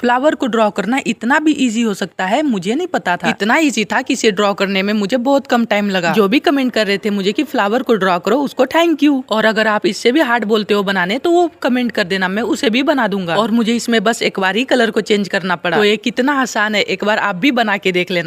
flower को draw करना इतना भी इजी हो सकता है मुझे नहीं पता था इतना इजी था कि इसे ड्रॉ करने में मुझे बहुत कम टाइम लगा जो भी कमेंट कर रहे थे मुझे कि फ्लावर को ड्रॉ करो उसको थैंक यू और अगर आप इससे भी हार्ड बोलते हो बनाने तो वो कमेंट कर देना मैं उसे भी बना दूंगा और मुझे इसमें बस एक बार ही कलर को चेंज करना पड़ा तो ये कितना आसान है एक बार आप भी बना के देख लेना